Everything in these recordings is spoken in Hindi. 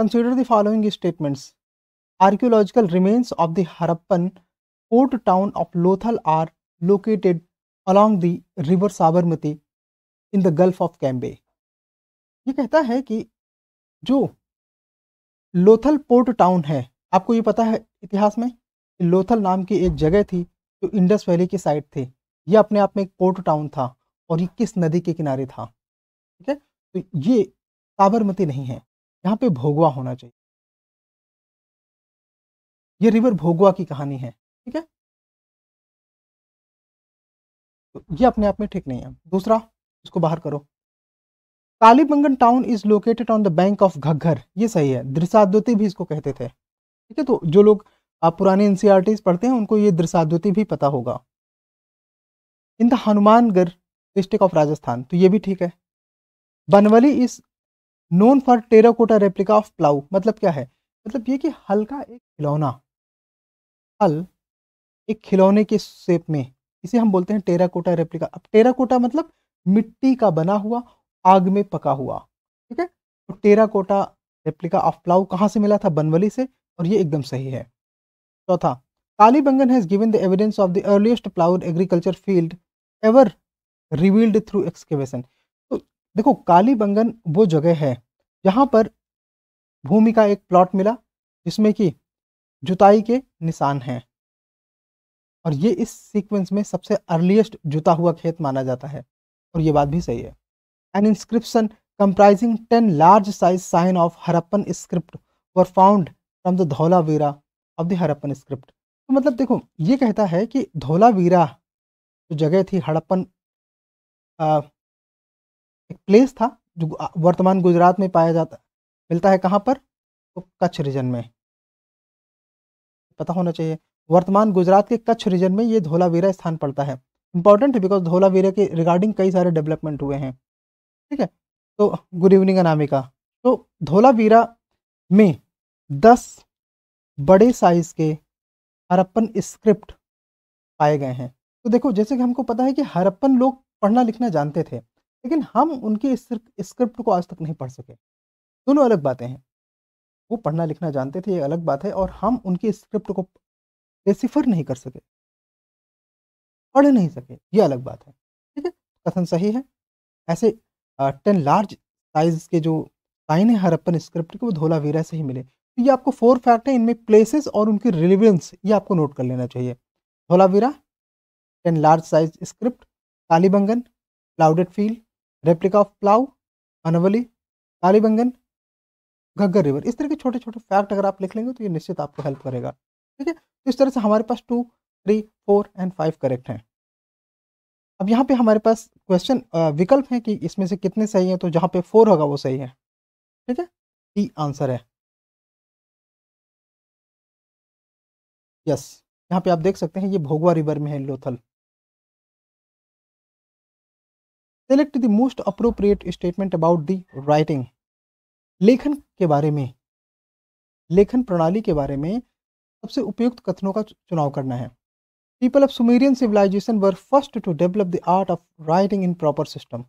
Consider the following statements. Archaeological remains of the Harappan port town of Lothal are located along the river Sabarmati in the Gulf of Cambay. ये कहता है कि जो लोथल पोर्ट टाउन है आपको ये पता है इतिहास में लोथल नाम की एक जगह थी जो इंडस वैली की साइड थी ये अपने आप में एक पोर्ट टाउन था और ये किस नदी के किनारे था ठीक है तो ये साबरमती नहीं है यहाँ पे भोगवा होना चाहिए ये रिवर भोगवा की कहानी है ठीक है तो ये अपने आप में ठीक नहीं है दूसरा इसको बाहर करो Kalibangan town is located on the bank of Ghaggar ये सही है दृशाद्वती भी इसको कहते थे ठीक है तो जो लोग आप पुराने एनसीआर e पढ़ते हैं उनको ये दृशाद्वती भी पता होगा in the Hanumangarh district of Rajasthan तो ये भी ठीक है Banawali is known for terracotta replica of plough मतलब क्या है मतलब ये कि हल का एक खिलौना हल एक खिलौने के शेप में इसे हम बोलते हैं टेराकोटा रेप्लिका अब टेराकोटा मतलब मिट्टी का बना हुआ आग में पका हुआ ठीक है तो टेराकोटा रेप्लिका ऑफ प्लाउ कहाँ से मिला था बनवली से और ये एकदम सही है चौथा तो Kalibangan has given the evidence of the earliest ploughed agriculture field ever revealed through excavation देखो कालीबंगन वो जगह है जहाँ पर भूमि का एक प्लॉट मिला जिसमें कि जुताई के निशान हैं और ये इस सीक्वेंस में सबसे अर्लीस्ट जुता हुआ खेत माना जाता है और ये बात भी सही है an inscription comprising ten large size sign of Harappan script were found from the Dholavira of the Harappan script तो मतलब देखो ये कहता है कि धौलावीरा जो जगह थी हड़प्पन एक प्लेस था जो वर्तमान गुजरात में पाया जाता मिलता है कहाँ पर तो कच्छ रीजन में पता होना चाहिए वर्तमान गुजरात के कच्छ रीजन में ये धोलावीरा स्थान पड़ता है इंपॉर्टेंट है बिकॉज धोलावीरा के रिगार्डिंग कई सारे डेवलपमेंट हुए हैं ठीक है तो गुड इवनिंग अनामिका तो धोलावीरा में दस बड़े साइज के हरप्पन स्क्रिप्ट पाए गए हैं तो देखो जैसे कि हमको पता है कि हरप्पन लोग पढ़ना लिखना जानते थे लेकिन हम उनके स्क्रिप्ट को आज तक नहीं पढ़ सके दोनों अलग बातें हैं वो पढ़ना लिखना जानते थे ये अलग बात है और हम उनके स्क्रिप्ट को रेसिफर नहीं कर सके पढ़ नहीं सके ये अलग बात है ठीक है कथन सही है ऐसे टेन लार्ज साइज के जो साइन है हरप्पन स्क्रिप्ट के वो धोला वीरा से ही मिले तो ये आपको फोर फैक्ट है इनमें प्लेसेस और उनकी रिलिवेंस ये आपको नोट कर लेना चाहिए Dholavira ten large size script Kalibangan ploughed field replica of plough Banawali Kalibangan Ghaggar river इस तरह के छोटे छोटे फैक्ट अगर आप लिख लेंगे तो ये निश्चित आपको हेल्प करेगा ठीक है तो इस तरह से हमारे पास two three four and five correct हैं अब यहाँ पे हमारे पास क्वेश्चन विकल्प हैं कि इसमें से कितने सही हैं तो जहाँ पे फोर होगा वो सही है ठीक है ई e आंसर है यस यहाँ पे आप देख सकते हैं ये भोगवा रिवर में है Lothal select the most appropriate statement about the writing लेखन के बारे में लेखन प्रणाली के बारे में सबसे उपयुक्त कथनों का चुनाव करना है people of Sumerian civilization were first to develop the art of writing in proper system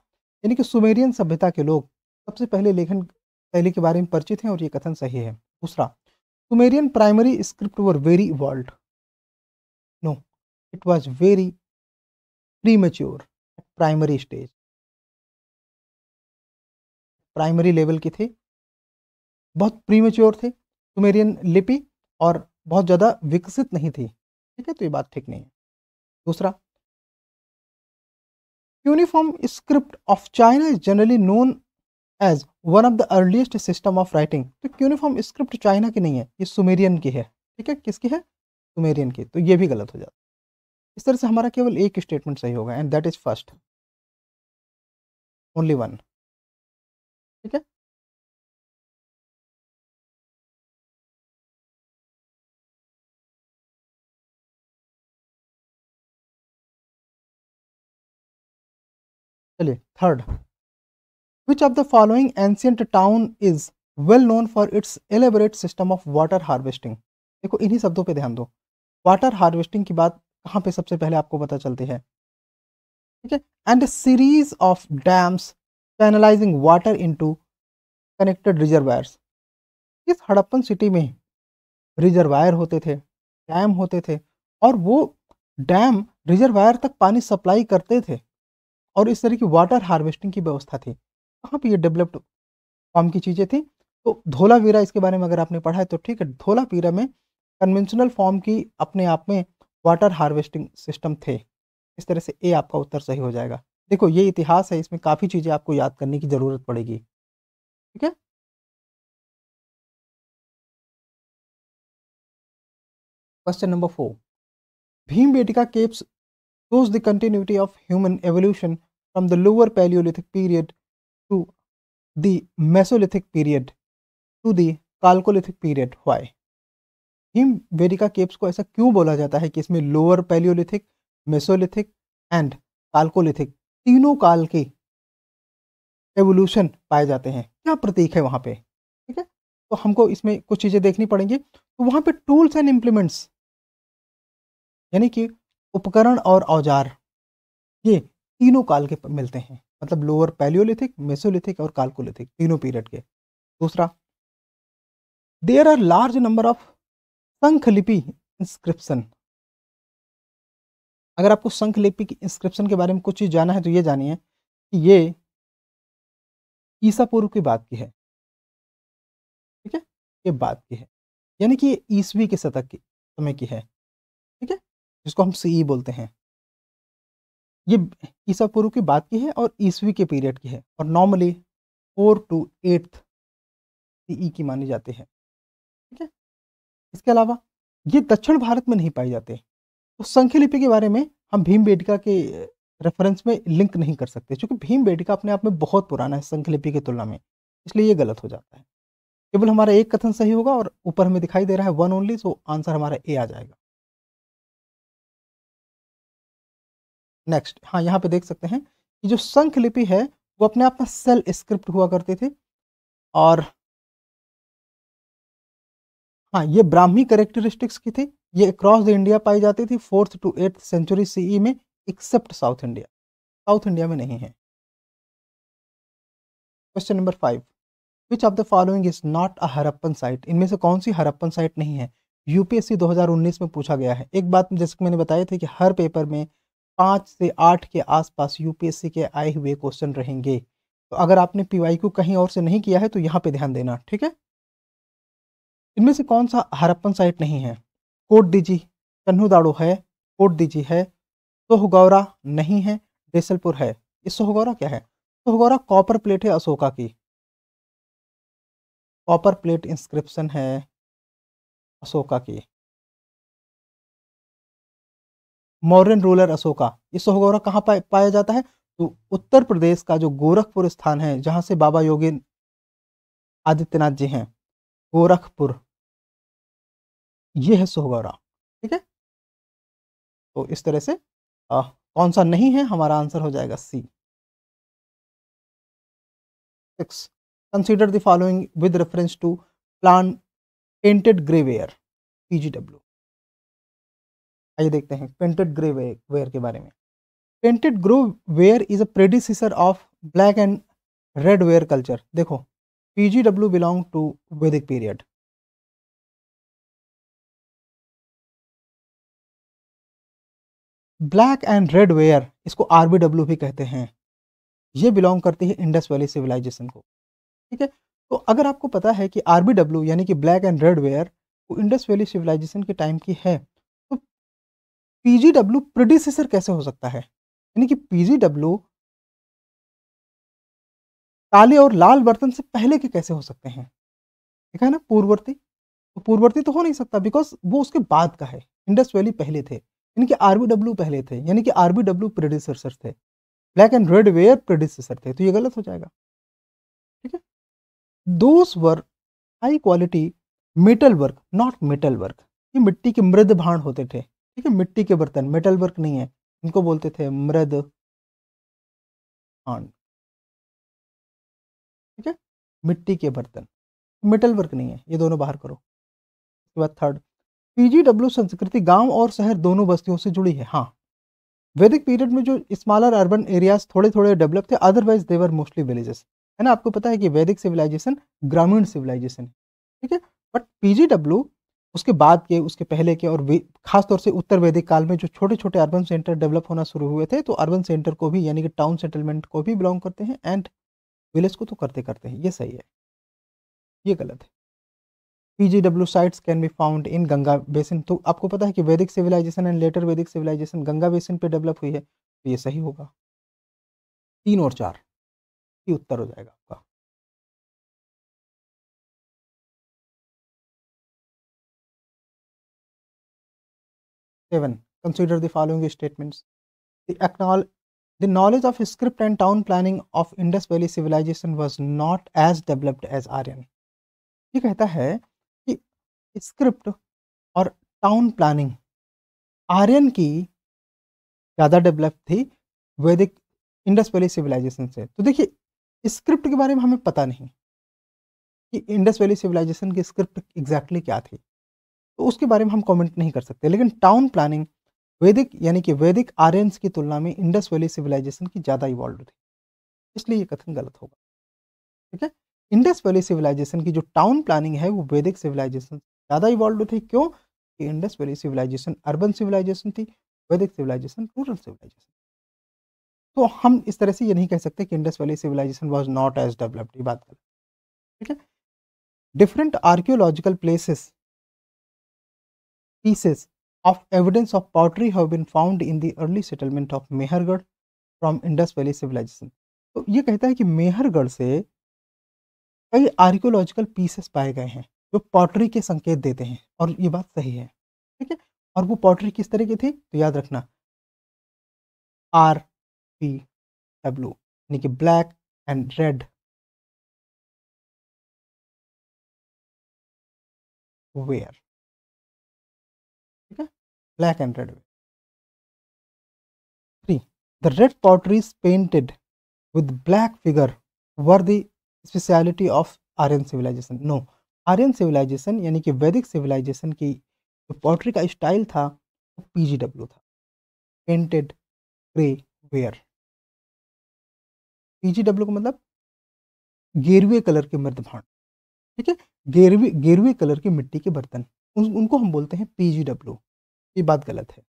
यानी कि सुमेरियन सभ्यता के लोग सबसे पहले लेखन शैली के बारे में परिचित हैं और ये कथन सही है दूसरा Sumerian primary script were very world no it was very premature primary stage primary level की थी बहुत प्रीमेच्योर थी सुमेरियन लिपि और बहुत ज़्यादा विकसित नहीं थी ठीक है तो ये बात ठीक नहीं है दूसरा uniform script of China is generally known as one of the earliest system of writing तो यूनिफॉर्म स्क्रिप्ट चाइना की नहीं है ये सुमेरियन की है ठीक है किसकी है सुमेरियन की तो ये भी गलत हो जाता इस तरह से हमारा केवल एक स्टेटमेंट सही होगा and that is first only one ठीक है चलिए third which of the following ancient town is well known for its elaborate system of water harvesting देखो इन्हीं शब्दों पे ध्यान दो वाटर हार्वेस्टिंग की बात कहाँ पे सबसे पहले आपको पता चलती है ठीक है and series of dams channelizing water into connected reservoirs इस हड़प्पन सिटी में रिजर्वायर होते थे डैम होते थे और वो डैम रिजर्वायर तक पानी सप्लाई करते थे और इस तरह की वाटर हार्वेस्टिंग की व्यवस्था थी कहाँ पे ये डेवलप्ड फॉर्म की चीज़ें थी तो धोलावीरा इसके बारे में अगर आपने पढ़ा है तो ठीक है धोलावीरा में कन्वेंशनल फॉर्म की अपने आप में वाटर हार्वेस्टिंग सिस्टम थे इस तरह से ए आपका उत्तर सही हो जाएगा देखो ये इतिहास है इसमें काफी चीजें आपको याद करने की जरूरत पड़ेगी ठीक है question number four Bhimbetka caves shows the continuity of human evolution from the lower palaeolithic period to the mesolithic period to the chalcolithic period why Bhimbetka caves को ऐसा क्यों बोला जाता है कि इसमें lower palaeolithic mesolithic and chalcolithic तीनों काल के एवोल्यूशन पाए जाते हैं क्या प्रतीक है वहाँ पे ठीक है तो हमको इसमें कुछ चीज़ें देखनी पड़ेंगी तो वहाँ पे टूल्स एंड इम्प्लीमेंट्स यानी कि उपकरण और औजार ये तीनों काल के मिलते हैं मतलब लोअर पैलियोलिथिक मेसोलिथिक और काल्कोलिथिक तीनों पीरियड के दूसरा there are large number of Shankh Lipi inscription अगर आपको शंख लिपि की इंस्क्रिप्शन के बारे में कुछ चीज़ जाना है तो ये जानिए कि ये ईसा पूर्व की बात की है ठीक है ये बात की है यानी कि ये ईसवी के शतक की समय की है ठीक है जिसको हम सीई बोलते हैं ये ईसा पूर्व की बात की है और ईसवी के पीरियड की है और normally four to eighth CE की मानी जाती है ठीक है इसके अलावा ये दक्षिण भारत में नहीं पाई जाते तो संख्य लिपि के बारे में हम भीम बेटिका के रेफरेंस में लिंक नहीं कर सकते क्योंकि भीम बेटिका अपने आप में बहुत पुराना है संख्य लिपि की तुलना में इसलिए ये गलत हो जाता है केवल हमारा एक कथन सही होगा और ऊपर हमें दिखाई दे रहा है वन ओनली सो आंसर हमारा ए आ जाएगा नेक्स्ट हाँ यहाँ पे देख सकते हैं कि जो संख लिपि है वो अपने आप में सेल स्क्रिप्ट हुआ करते थे और हाँ ये ब्राह्मी करेक्टरिस्टिक्स की थी ये अक्रॉस द इंडिया पाई जाती थी fourth to eighth century CE में except South India South India में नहीं है question number five which of the following is not a Harappan site इनमें से कौन सी हरप्पन साइट नहीं है यूपीएससी 2019 में पूछा गया है एक बात जैसे कि मैंने बताया था कि हर पेपर में पाँच से आठ के आसपास यूपीएससी के आए हुए क्वेश्चन रहेंगे तो अगर आपने को कहीं और से नहीं किया है तो यहाँ पे ध्यान देना ठीक है इनमें से कौन सा हरप्पन साइट नहीं है कोट दीजी दाड़ो है कोट दीजी है सोहगौरा नहीं है डेसलपुर है ये सोहगौरा क्या है सोहगौरा कॉपर प्लेट है अशोका की कॉपर प्लेट इंस्क्रिप्शन है अशोका की मौर्यन रूलर अशोका ये सोहगौरा कहाँ पा, पाया जाता है तो उत्तर प्रदेश का जो गोरखपुर स्थान है जहाँ से बाबा योगी आदित्यनाथ जी हैं गोरखपुर ये है सोहगारा ठीक है तो इस तरह से आ, कौन सा नहीं है हमारा आंसर हो जाएगा C six consider the following with reference to plain painted grey ware PGW आइए देखते हैं पेंटेड ग्रे वेयर के बारे में painted grey ware is a predecessor of black and red ware culture देखो PGW belong to Vedic period black and red ware इसको आर भी कहते हैं ये बिलोंग करती है इंडस वैली सिविलाइजेशन को ठीक है तो अगर आपको पता है कि आर यानी कि ब्लैक एंड रेड वेयर वो इंडस वैली सिविलाइजेशन के टाइम की है तो पी जी डब्ल्यू प्रोड्यूसर कैसे हो सकता है यानी कि पी जी डब्ल्यू काले और लाल बर्तन से पहले के कैसे हो सकते हैं ठीक है ना पूर्ववर्ती तो पूर्ववर्ती तो हो नहीं सकता बिकॉज वो उसके बाद का है इंडस वैली पहले थे इनके आरबीडब्ल्यू पहले थे यानी कि आरबीडब्ल्यू प्रोड्यूसर थे black and red ware producer थे तो ये गलत हो जाएगा ठीक है those work high quality metal work not metal work ये मिट्टी के मृद भाण होते थे ठीक है मिट्टी के बर्तन मेटल वर्क नहीं है इनको बोलते थे मृद भाण ठीक है मिट्टी के बर्तन मेटल वर्क नहीं है ये दोनों बाहर करो उसके बाद थर्ड पीजीडब्ल्यू संस्कृति गांव और शहर दोनों बस्तियों से जुड़ी है हाँ वैदिक पीरियड में जो स्मॉलर अर्बन एरियाज थोड़े थोड़े डेवलप थे अदरवाइज देवर मोस्टली विलेजेस है ना आपको पता है कि वैदिक सिविलाइजेशन ग्रामीण सिविलाइजेशन है ठीक है बट पीजीडब्ल्यू उसके बाद के उसके पहले के और खासतौर से उत्तर वैदिक काल में जो छोटे छोटे अर्बन सेंटर डेवलप होना शुरू हुए थे तो अर्बन सेंटर को भी यानी कि टाउन सेटलमेंट को भी बिलोंग करते हैं एंड विलेज को तो करते करते हैं ये सही है ये गलत है PGW sites can be found in Ganga basin तो आपको पता है कि Vedic civilization and later Vedic civilization Ganga basin पे डेवलप हुई है तो ये सही होगा तीन और चार ये उत्तर हो जाएगा आपका seven consider the following statements the knowledge of script and town planning of Indus valley civilization was not as developed as Aryan ये कहता है स्क्रिप्ट और टाउन प्लानिंग आर्यन की ज़्यादा डेवलप थी वैदिक इंडस वैली सिविलाइजेशन से तो देखिए स्क्रिप्ट के बारे में हमें पता नहीं कि इंडस वैली सिविलाइजेशन की स्क्रिप्ट एग्जैक्टली क्या थी तो उसके बारे में हम कमेंट नहीं कर सकते लेकिन टाउन प्लानिंग वैदिक यानी कि वैदिक आर्यन की तुलना में इंडस वैली सिविलाइजेशन की ज़्यादा इवॉल्व थी इसलिए ये कथन गलत होगा ठीक है इंडस वैली सिविलाइजेशन की जो टाउन प्लानिंग है वो वैदिक सिविलाइजेशन ज़्यादा इवॉल्व थी क्यों कि Indus valley civilization urban civilization थी वैदिक सिविलाइजेशन रूरल सिविलाइजेशन तो हम इस तरह से ये नहीं कह सकते कि Indus valley civilization was not as developed ये बात गलत ठीक है different archaeological places pieces of evidence of pottery have been found in the early settlement of Mehrgarh from Indus valley civilization तो ये कहता है कि मेहरगढ़ से कई आर्कियोलॉजिकल पीसेस पाए गए हैं जो पॉटरी के संकेत देते हैं और ये बात सही है ठीक है और वो पॉटरी किस तरह की थी तो याद रखना आर पी डब्ल्यू यानी कि ब्लैक एंड रेड वेयर ठीक है black and red ware three the red pottery painted with black figure were speciality of Aryan civilization no No, Aryan civilization यानी कि वैदिक सिविलाइजेशन की जो तो पॉटरी का स्टाइल था वो तो पी था पेंटेड ग्रे वेयर पी का मतलब गेरवे कलर के मृद ठीक है गेरुए गेरवे कलर की मिट्टी के बर्तन उन, उनको हम बोलते हैं पी जी डब्ल्यू ये बात गलत है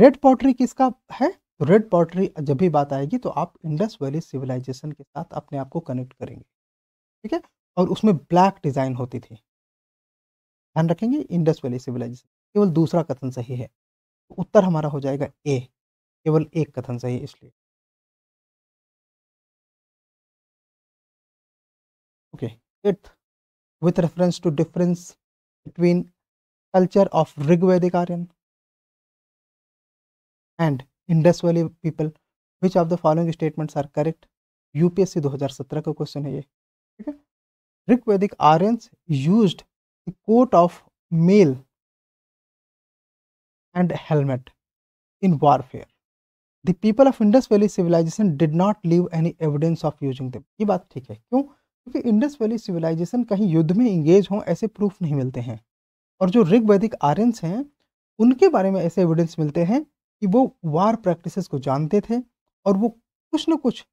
रेड पॉटरी किसका है तो रेड पॉटरी जब भी बात आएगी तो आप इंडस वैली सिविलाइजेशन के साथ अपने आप को कनेक्ट करेंगे ठीक है और उसमें ब्लैक डिजाइन होती थी ध्यान रखेंगे इंडस वैली सिविलाइजेशन केवल दूसरा कथन सही है तो उत्तर हमारा हो जाएगा ए केवल एक कथन सही है इसलिए ओके इथ with reference to difference between culture of Rigvedic Aryan and Indus valley people which of the following statements are correct UPSC 2017 का क्वेश्चन है ये Rigvedic Aryans use coat of mail and helmet in warfare the people of Indus valley civilization did not leave any evidence of using them ये बात ठीक है क्यों क्योंकि इंडस वैली सिविलाइजेशन कहीं युद्ध में इंगेज हों ऐसे प्रूफ नहीं मिलते हैं और जो ऋग्वैदिक आर्यंस हैं उनके बारे में ऐसे एविडेंस मिलते हैं कि वो वार प्रैक्टिस को जानते थे और वो कुछ ना कुछ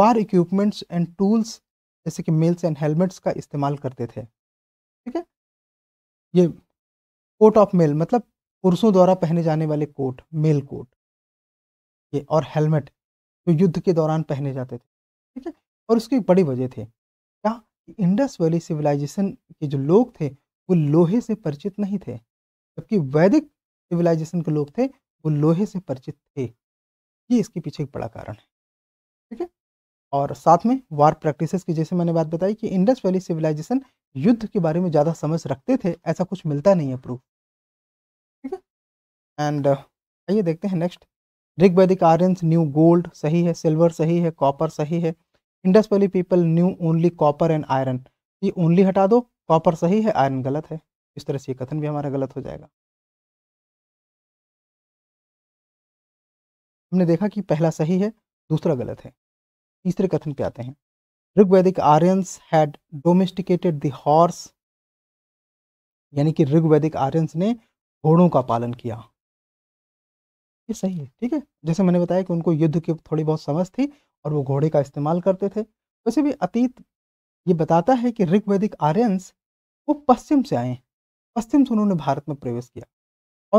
वार इक्विपमेंट्स एंड टूल्स जैसे कि मेल्स एंड हेलमेट्स का इस्तेमाल करते थे ठीक है ये कोट ऑफ मेल मतलब पुरुषों द्वारा पहने जाने वाले कोट मेल कोट ये और हेलमेट जो युद्ध के दौरान पहने जाते थे ठीक है और उसकी बड़ी वजह थे क्या इंडस वैली सिविलाइजेशन के जो लोग थे वो लोहे से परिचित नहीं थे जबकि वैदिक सिविलाइजेशन के लोग थे वो लोहे से परिचित थे ये इसके पीछे एक बड़ा कारण है और साथ में वार प्रैक्टिसेस की जैसे मैंने बात बताई कि इंडस वैली सिविलाइजेशन युद्ध के बारे में ज़्यादा समझ रखते थे ऐसा कुछ मिलता नहीं है प्रूफ ठीक है एंड uh, आइए देखते हैं नेक्स्ट वैदिक आर्यंस न्यू गोल्ड सही है सिल्वर सही है कॉपर सही है Indus valley people knew only copper and iron ये ओनली हटा दो कॉपर सही है आयरन गलत है इस तरह से ये कथन भी हमारा गलत हो जाएगा हमने देखा कि पहला सही है दूसरा गलत है तीसरे कथन पे आते हैं Rigvedic Aryans had domesticated the horse यानी कि ऋग्वैदिक आर्यंस ने घोड़ों का पालन किया ये सही है ठीक है जैसे मैंने बताया कि उनको युद्ध की थोड़ी बहुत समझ थी और वो घोड़े का इस्तेमाल करते थे वैसे भी अतीत ये बताता है कि ऋग्वैदिक आर्यंस वो पश्चिम से आए पश्चिम से उन्होंने भारत में प्रवेश किया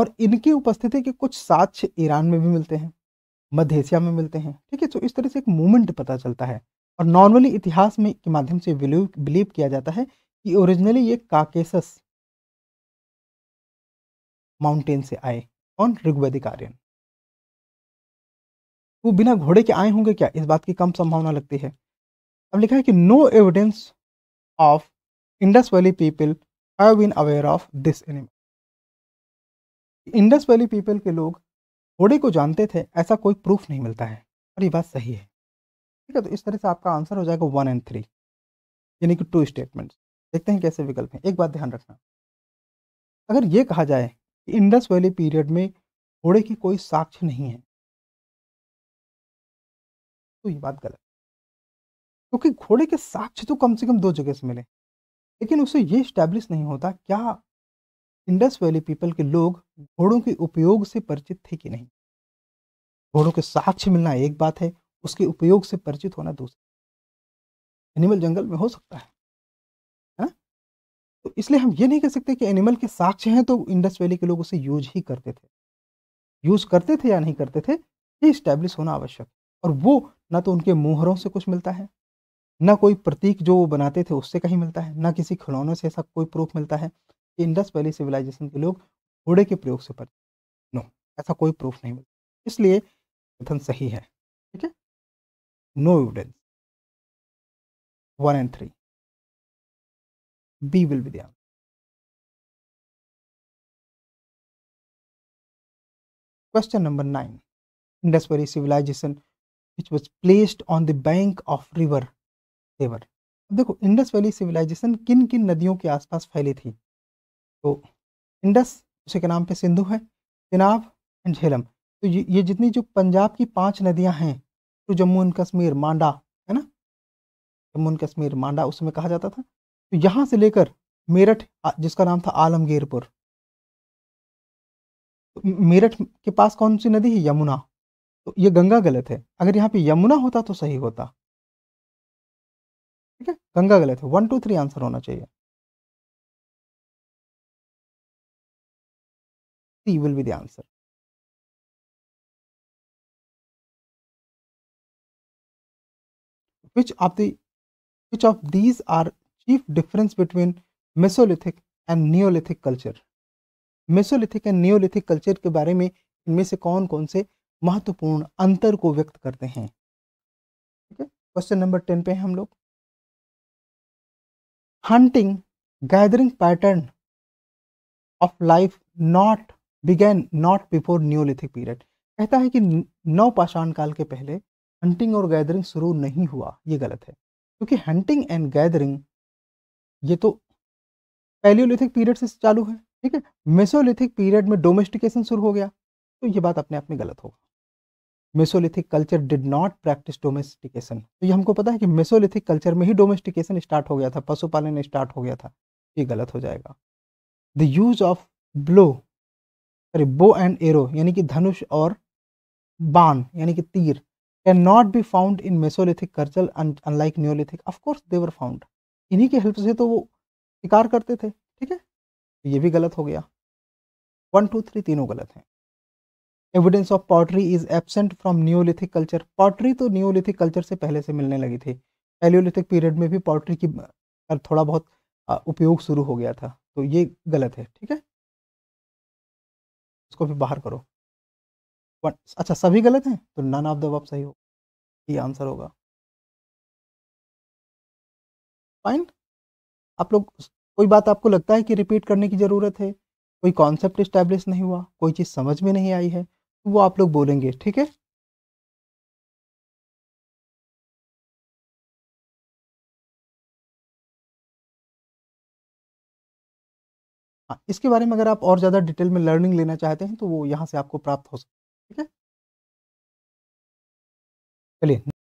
और इनकी उपस्थिति के कुछ साक्ष्य ईरान में भी मिलते हैं मध्य एशिया में मिलते हैं ठीक है तो इस तरह से एक मूवमेंट पता चलता है और नॉर्मली इतिहास में के माध्यम से बिलीव किया जाता है कि ओरिजिनली ये काकेसस माउंटेन से आए ऑन ऋग्वेदिक आर्यन वो बिना घोड़े के आए होंगे क्या इस बात की कम संभावना लगती है अब लिखा है कि no evidence of Indus valley people I been aware of this animal Indus valley people के लोग होडी को जानते थे ऐसा कोई प्रूफ नहीं मिलता है और ये बात सही है ठीक है तो इस तरह से आपका आंसर हो जाएगा वन एंड थ्री यानी कि टू स्टेटमेंट्स देखते हैं कैसे विकल्प हैं एक बात ध्यान रखना अगर ये कहा जाए कि इंडस वैली पीरियड में घोड़े की कोई साक्ष्य नहीं है तो ये बात गलत क्योंकि तो घोड़े के साक्ष्य तो कम से कम दो जगह से मिले लेकिन उससे ये स्टैब्लिश नहीं होता क्या इंडस वैली पीपल के लोग घोड़ों के उपयोग से परिचित थे कि नहीं घोड़ों के साक्ष्य मिलना एक बात है उसके उपयोग से परिचित होना दूसरी एनिमल जंगल में हो सकता है हा? तो इसलिए हम ये नहीं कह सकते कि एनिमल के साक्ष्य हैं तो इंडस वैली के लोग उसे यूज ही करते थे यूज करते थे या नहीं करते थे ये स्टैब्लिश होना आवश्यक और वो ना तो उनके मुहरों से कुछ मिलता है ना कोई प्रतीक जो वो बनाते थे उससे कहीं मिलता है ना किसी खिलौने से ऐसा कोई प्रूफ मिलता है कि इंडस वैली सिविलाइजेशन के लोग घोड़े के प्रयोग से परिचित नो ऐसा कोई प्रूफ नहीं मिलता इसलिए कथन सही है ठीक है no evidence one and three B will be दिया question number nine Indus Valley civilization, which was placed on the bank of river देखो इंडस वैली सिविलाइजेशन किन किन नदियों के आसपास फैली थी तो इंडस उसी के नाम पे सिंधु है चिनाब एंड झेलम तो ये ये जितनी जो पंजाब की पांच नदियां हैं तो जम्मू एंड कश्मीर मांडा है ना जम्मू एंड कश्मीर मांडा उसमें कहा जाता था तो यहाँ से लेकर मेरठ जिसका नाम था आलमगीरपुर तो मेरठ के पास कौन सी नदी है यमुना तो ये गंगा गलत है अगर यहाँ पे यमुना होता तो सही होता ठीक है गंगा गलत है वन टू थ्री आंसर होना चाहिए C will be the answer. Which of the which of these are chief difference between Mesolithic and Neolithic culture? Mesolithic and neolithic culture के बारे में इनमें से कौन कौन से महत्वपूर्ण अंतर को व्यक्त करते हैं ठीक है क्वेश्चन नंबर टेन पे हैं हम लोग hunting gathering pattern of life not began not before neolithic period कहता है कि नव पाषाण काल के पहले हंटिंग और गैदरिंग शुरू नहीं हुआ ये गलत है क्योंकि हंटिंग एंड गैदरिंग ये तो पैलियोलिथिक पीरियड से चालू है ठीक है मेसोलिथिक पीरियड में डोमेस्टिकेशन शुरू हो गया तो ये बात अपने आप में गलत होगा mesolithic culture did not practice domestication तो ये हमको पता है कि मेसोलिथिक कल्चर में ही डोमेस्टिकेशन स्टार्ट हो गया था पशुपालन स्टार्ट हो गया था ये गलत हो जाएगा the use of blow sorry bow and arrow यानी कि धनुष और बाण यानी कि तीर can not be found in mesolithic culture unlike neolithic of course they were found इन्हीं के हेल्प से तो वो शिकार करते थे ठीक है तो ये भी गलत हो गया वन टू थ्री तीनों गलत हैं evidence of pottery is absent from neolithic culture pottery तो न्योलिथिक कल्चर से पहले से मिलने लगी थी पैलियोलिथिक पीरियड में भी पॉटरी की थोड़ा बहुत उपयोग शुरू हो गया था तो ये गलत है ठीक है इसको भी बाहर करो वन अच्छा सभी गलत हैं तो नन ऑफ द वर्ब सही हो ये आंसर होगा फाइन आप लोग कोई बात आपको लगता है कि रिपीट करने की ज़रूरत है कोई कॉन्सेप्ट इस्टेब्लिश नहीं हुआ कोई चीज़ समझ में नहीं आई है तो वो आप लोग बोलेंगे ठीक है हाँ, इसके बारे में अगर आप और ज़्यादा डिटेल में लर्निंग लेना चाहते हैं तो वो यहाँ से आपको प्राप्त हो सकता है ठीक है चलिए